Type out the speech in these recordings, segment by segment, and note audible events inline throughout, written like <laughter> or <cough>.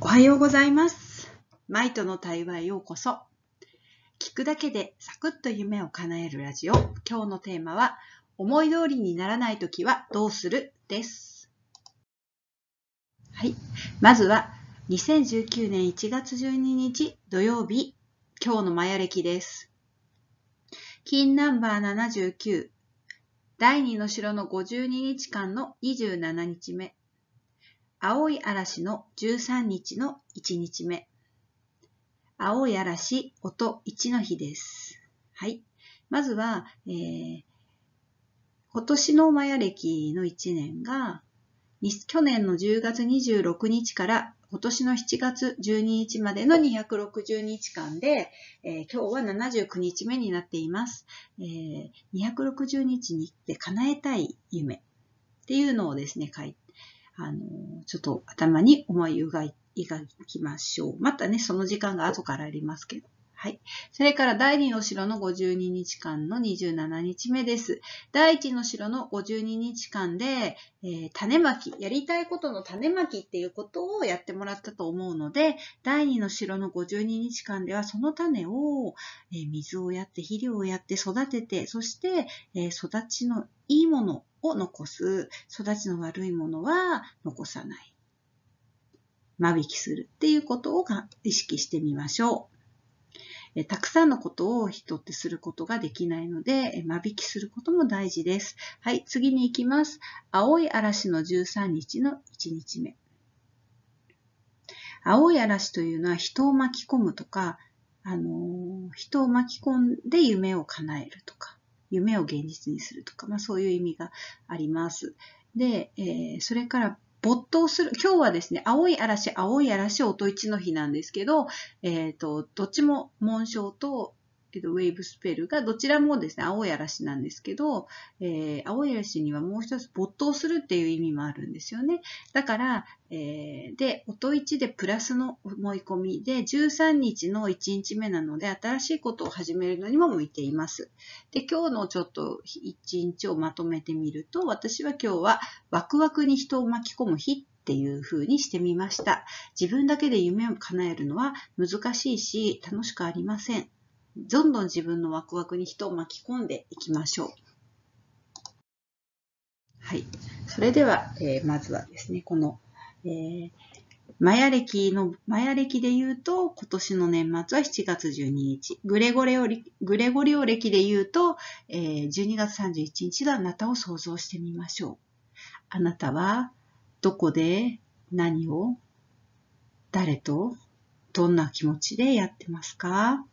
おはようございます。マイトの対話へようこそ。聞くだけでサクッと夢を叶えるラジオ。今日のテーマは、思い通りにならないときはどうするです。はい。まずは、2019年1月12日土曜日、今日のマヤ歴です。金ナンバー79、第2の城の52日間の27日目。青い嵐の13日の1日目。青い嵐、音1の日です。はい。まずは、えー、今年のマヤ歴の1年が、去年の10月26日から今年の7月12日までの260日間で、えー、今日は79日目になっています。えー、260日に行って叶えたい夢っていうのをですね、書いあの、ちょっと頭に思い描きましょう。またね、その時間が後からありますけど。はい。それから第2の城の52日間の27日目です。第1の城の52日間で、えー、種まき、やりたいことの種まきっていうことをやってもらったと思うので、第2の城の52日間ではその種を、えー、水をやって、肥料をやって育てて、そして、えー、育ちのいいものを残す。育ちの悪いものは残さない。間引きするっていうことを意識してみましょう。えたくさんのことを人ってすることができないのでえ、間引きすることも大事です。はい、次に行きます。青い嵐の13日の1日目。青い嵐というのは人を巻き込むとか、あの人を巻き込んで夢を叶えるとか、夢を現実にするとか、まあ、そういう意味があります。で、えー、それから没頭する。今日はですね、青い嵐、青い嵐、音一の日なんですけど、えっ、ー、と、どっちも紋章と、えっと、ウェイブスペルがどちらもですね、青い嵐なんですけど、えー、青い嵐にはもう一つ没頭するっていう意味もあるんですよね。だから、えー、で、音1でプラスの思い込みで、13日の1日目なので、新しいことを始めるのにも向いています。で、今日のちょっと1日をまとめてみると、私は今日はワクワクに人を巻き込む日っていう風にしてみました。自分だけで夢を叶えるのは難しいし、楽しくありません。どんどん自分のワクワクに人を巻き込んでいきましょう。はい。それでは、えー、まずはですね、この、えー、マヤ歴の、マヤ歴で言うと、今年の年末は7月12日。グレゴレオリ、グレゴリオ歴で言うと、えー、12月31日があなたを想像してみましょう。あなたは、どこで、何を、誰と、どんな気持ちでやってますか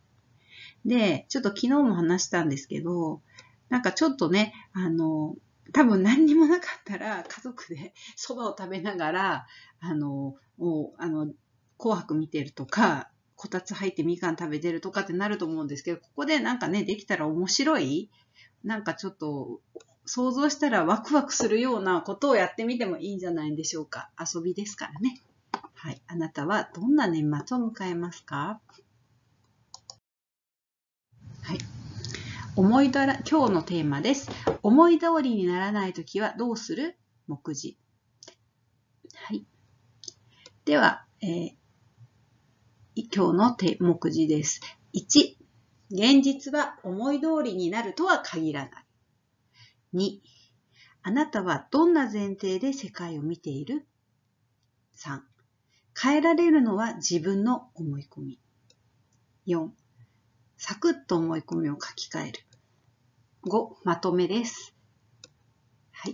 で、ちょっと昨日も話したんですけど、なんかちょっとね、あの、多分何にもなかったら家族で <laughs> そばを食べながら、あの、もう、あの、紅白見てるとか、こたつ入ってみかん食べてるとかってなると思うんですけど、ここでなんかね、できたら面白い、なんかちょっと想像したらワクワクするようなことをやってみてもいいんじゃないでしょうか。遊びですからね。はい。あなたはどんな年末を迎えますか思いだら今日のテーマです。思い通りにならないときはどうする目次。はい。では、えー、今日のて目次です。1、現実は思い通りになるとは限らない。2、あなたはどんな前提で世界を見ている ?3、変えられるのは自分の思い込み。4、サクッと思い込みを書き換える。5、まとめです。はい。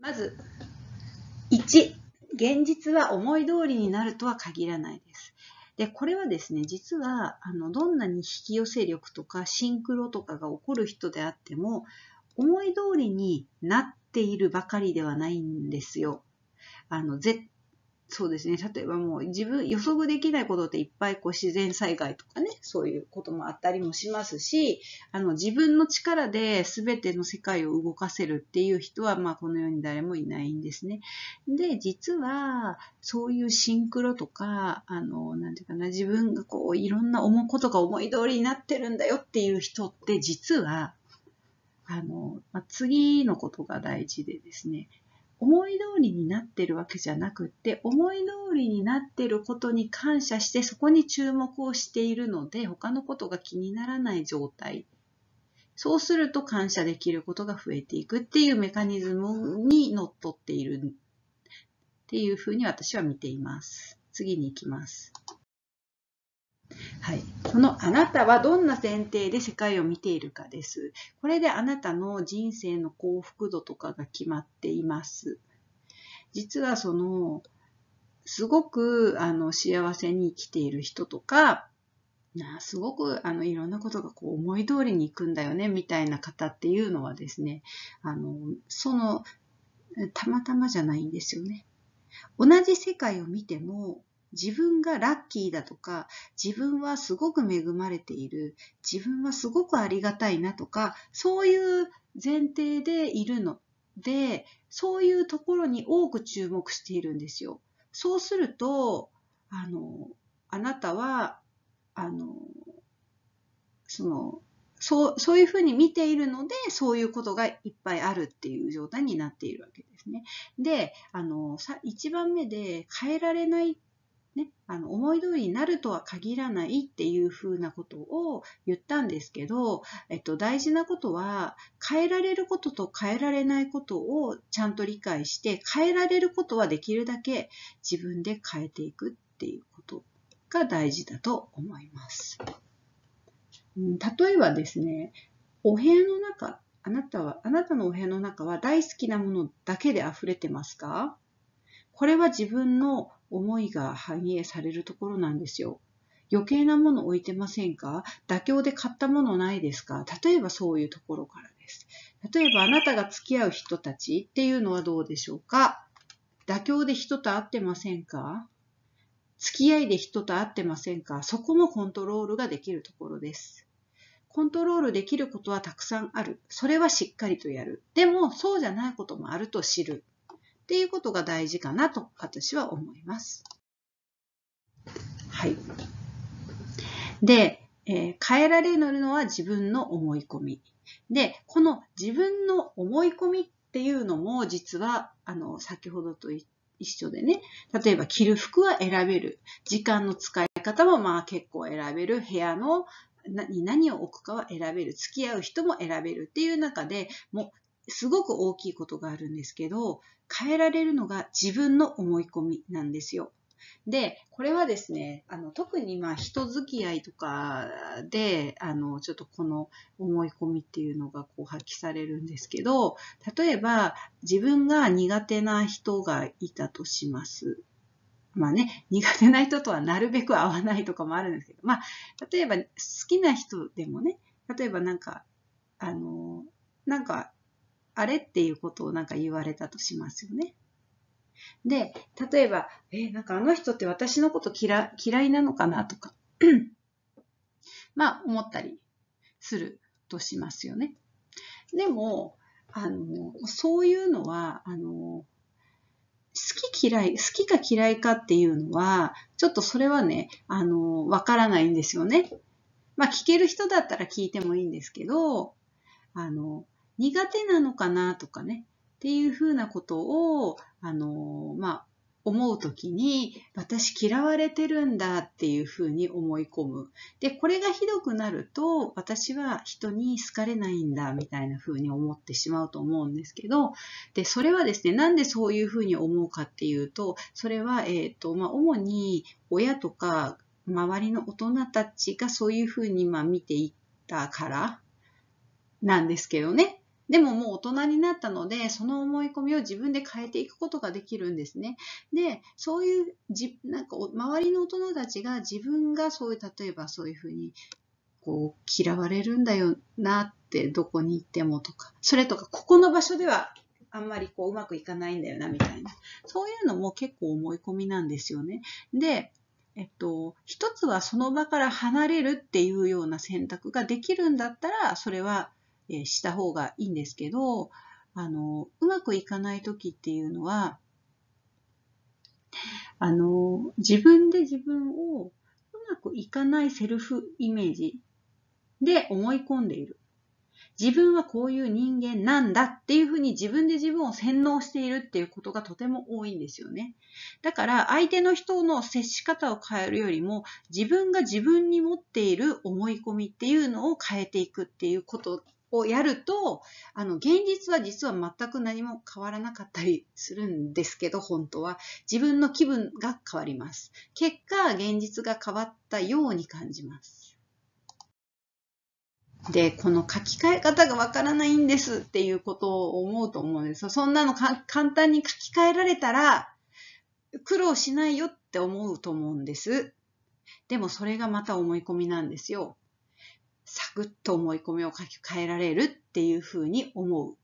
まず、1、現実は思い通りになるとは限らないです。で、これはですね、実は、あの、どんなに引き寄せ力とかシンクロとかが起こる人であっても、思い通りになっているばかりではないんですよ。あの、絶そうですね。例えばもう自分予測できないことっていっぱいこう自然災害とかね、そういうこともあったりもしますし、あの自分の力で全ての世界を動かせるっていう人は、まあこの世に誰もいないんですね。で、実はそういうシンクロとか、あの、なんていうかな、自分がこういろんな思うことが思い通りになってるんだよっていう人って実は、あの、まあ、次のことが大事でですね、思い通りになってるわけじゃなくって思い通りになってることに感謝してそこに注目をしているので他のことが気にならない状態そうすると感謝できることが増えていくっていうメカニズムにのっとっているっていうふうに私は見ています。次に行きます。はい。そのあなたはどんな前提で世界を見ているかです。これであなたの人生の幸福度とかが決まっています。実はその、すごくあの幸せに生きている人とか、なすごくあのいろんなことがこう思い通りにいくんだよねみたいな方っていうのはですね、あのそのたまたまじゃないんですよね。同じ世界を見ても自分がラッキーだとか、自分はすごく恵まれている、自分はすごくありがたいなとか、そういう前提でいるので、そういうところに多く注目しているんですよ。そうすると、あの、あなたは、あの、その、そう、そういうふうに見ているので、そういうことがいっぱいあるっていう状態になっているわけですね。で、あの、さ、一番目で変えられないっね、あの思い通りになるとは限らないっていうふうなことを言ったんですけど、えっと、大事なことは変えられることと変えられないことをちゃんと理解して変えられることはできるだけ自分で変えていくっていうことが大事だと思います。うん、例えばですね、お部屋の中、あなたは、あなたのお部屋の中は大好きなものだけで溢れてますかこれは自分の思いが反映されるところなんですよ。余計なもの置いてませんか妥協で買ったものないですか例えばそういうところからです。例えばあなたが付き合う人たちっていうのはどうでしょうか妥協で人と会ってませんか付き合いで人と会ってませんかそこもコントロールができるところです。コントロールできることはたくさんある。それはしっかりとやる。でも、そうじゃないこともあると知る。っていうことが大事かなと私は思います。はい。で、えー、変えられるのは自分の思い込み。で、この自分の思い込みっていうのも実は、あの、先ほどと一緒でね、例えば着る服は選べる。時間の使い方もまあ結構選べる。部屋の何を置くかは選べる。付き合う人も選べるっていう中で、もうすごく大きいことがあるんですけど、変えられるのが自分の思い込みなんですよ。で、これはですね、あの特にまあ人付き合いとかで、あのちょっとこの思い込みっていうのがこう発揮されるんですけど、例えば自分が苦手な人がいたとします。まあね、苦手な人とはなるべく会わないとかもあるんですけど、まあ、例えば好きな人でもね、例えばなんか、あの、なんかあれっていうことをなんか言われたとしますよね。で、例えば、え、なんかあの人って私のこと嫌嫌いなのかなとか、まあ思ったりするとしますよね。でも、あの、そういうのは、あの、好き嫌い、好きか嫌いかっていうのは、ちょっとそれはね、あの、わからないんですよね。まあ聞ける人だったら聞いてもいいんですけど、あの、苦手なのかなとかねっていうふうなことをあのまあ思う時に私嫌われてるんだっていうふうに思い込むでこれがひどくなると私は人に好かれないんだみたいなふうに思ってしまうと思うんですけどでそれはですねなんでそういうふうに思うかっていうとそれは、えーとまあ、主に親とか周りの大人たちがそういうふうにま見ていったからなんですけどねでももう大人になったので、その思い込みを自分で変えていくことができるんですね。で、そういうじ、なんか周りの大人たちが自分がそういう、例えばそういうふうに、こう、嫌われるんだよなって、どこに行ってもとか、それとか、ここの場所ではあんまりこううまくいかないんだよなみたいなそういうのも結構思い込みなんですよね。でえっと、一つはその場から離れるっていうような選択ができるんだったらそれはえした方がいいんですけど、あの、うまくいかない時っていうのは、あの、自分で自分をうまくいかないセルフイメージで思い込んでいる。自分はこういう人間なんだっていうふうに自分で自分を洗脳しているっていうことがとても多いんですよね。だから相手の人の接し方を変えるよりも自分が自分に持っている思い込みっていうのを変えていくっていうことをやると、あの、現実は実は全く何も変わらなかったりするんですけど、本当は。自分の気分が変わります。結果、現実が変わったように感じます。で、この書き換え方がわからないんですっていうことを思うと思うんですそんなの簡単に書き換えられたら苦労しないよって思うと思うんです。でもそれがまた思い込みなんですよ。サクッと思い込みを書き換えられるっていうふうに思う。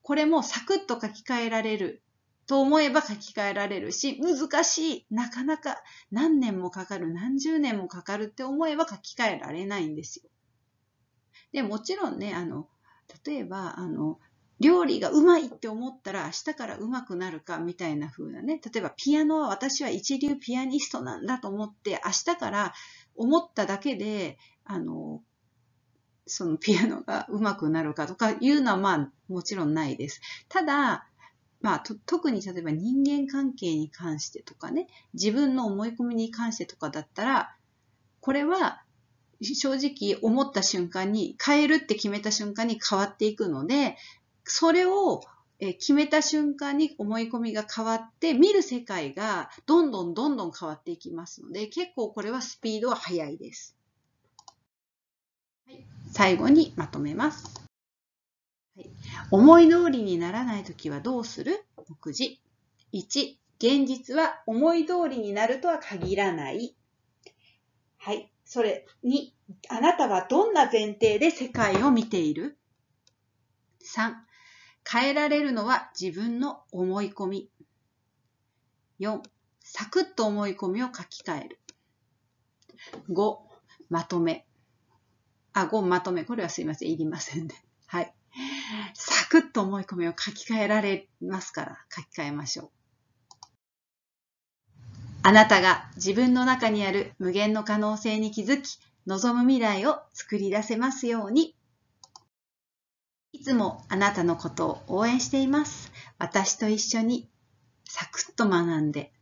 これもサクッと書き換えられると思えば書き換えられるし、難しい、なかなか何年もかかる、何十年もかかるって思えば書き換えられないんですよ。で、もちろんね、あの、例えば、あの、料理がうまいって思ったら明日からうまくなるかみたいな風なね、例えばピアノは私は一流ピアニストなんだと思って明日から思っただけであの、そのピアノが上手くなるかとかいうのはまあもちろんないです。ただ、まあ、特に例えば人間関係に関してとかね、自分の思い込みに関してとかだったら、これは正直思った瞬間に、変えるって決めた瞬間に変わっていくので、それを決めた瞬間に思い込みが変わって、見る世界がどんどんどんどん変わっていきますので、結構これはスピードは速いです。最後にまとめます。はい、思い通りにならないときはどうする ?6 時。1、現実は思い通りになるとは限らない。はい。それ2、あなたはどんな前提で世界を見ている ?3、変えられるのは自分の思い込み。4、サクッと思い込みを書き換える。5、まとめ。あ、ごまとめ。これはすいません。いりませんね。はい。サクッと思い込みを書き換えられますから、書き換えましょう。あなたが自分の中にある無限の可能性に気づき、望む未来を作り出せますように。いつもあなたのことを応援しています。私と一緒にサクッと学んで、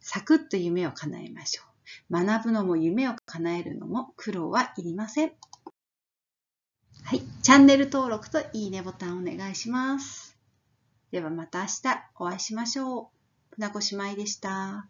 サクッと夢を叶えましょう。学ぶのも夢を叶えるのも苦労はいりません。はい。チャンネル登録といいねボタンお願いします。ではまた明日お会いしましょう。船越舞でした。